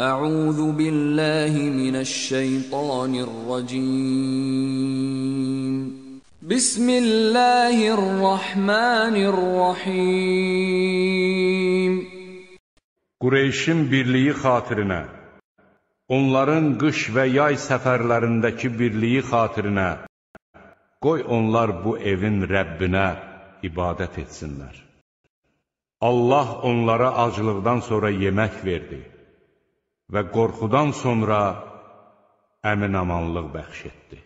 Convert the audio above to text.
أعوذ بالله من الشيطان الرجيم بسم الله الرحمن الرحيم Qureyşin birliyi xatirinə onların qış və yay səfərlərindəki birliyi xatirinə qoy onlar bu evin Rəbbinə ibadət etsinlər. Allah onlara aclıqdan sonra yemək verdi və qorxudan sonra əminamanlıq bəxş etdi.